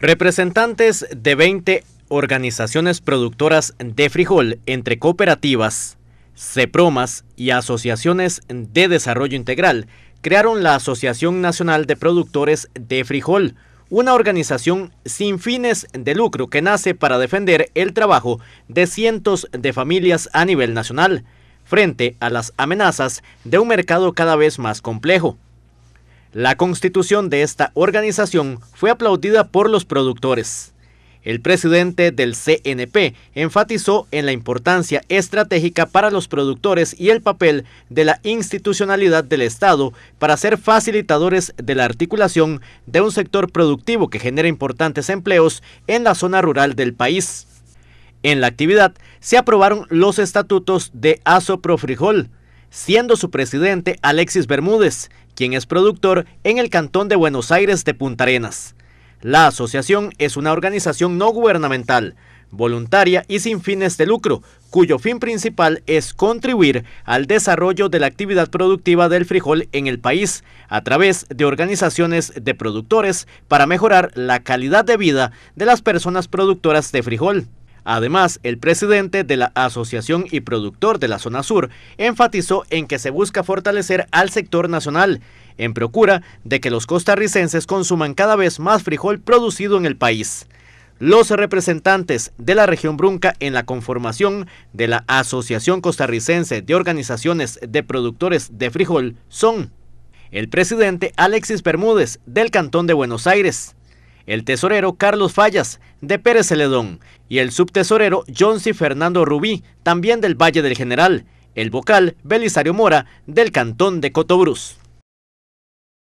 Representantes de 20 organizaciones productoras de frijol entre cooperativas, CEPROMAS y asociaciones de desarrollo integral crearon la Asociación Nacional de Productores de Frijol, una organización sin fines de lucro que nace para defender el trabajo de cientos de familias a nivel nacional frente a las amenazas de un mercado cada vez más complejo. La constitución de esta organización fue aplaudida por los productores. El presidente del CNP enfatizó en la importancia estratégica para los productores y el papel de la institucionalidad del Estado para ser facilitadores de la articulación de un sector productivo que genera importantes empleos en la zona rural del país. En la actividad se aprobaron los estatutos de ASOPROFRIJOL, siendo su presidente Alexis Bermúdez, quien es productor en el Cantón de Buenos Aires de Punta Arenas. La asociación es una organización no gubernamental, voluntaria y sin fines de lucro, cuyo fin principal es contribuir al desarrollo de la actividad productiva del frijol en el país a través de organizaciones de productores para mejorar la calidad de vida de las personas productoras de frijol. Además, el presidente de la Asociación y productor de la zona sur enfatizó en que se busca fortalecer al sector nacional en procura de que los costarricenses consuman cada vez más frijol producido en el país. Los representantes de la región Brunca en la conformación de la Asociación Costarricense de Organizaciones de Productores de Frijol son el presidente Alexis Bermúdez del Cantón de Buenos Aires, el tesorero Carlos Fallas, de Pérez Celedón, y el subtesorero C. Fernando Rubí, también del Valle del General, el vocal Belisario Mora, del Cantón de Cotobruz.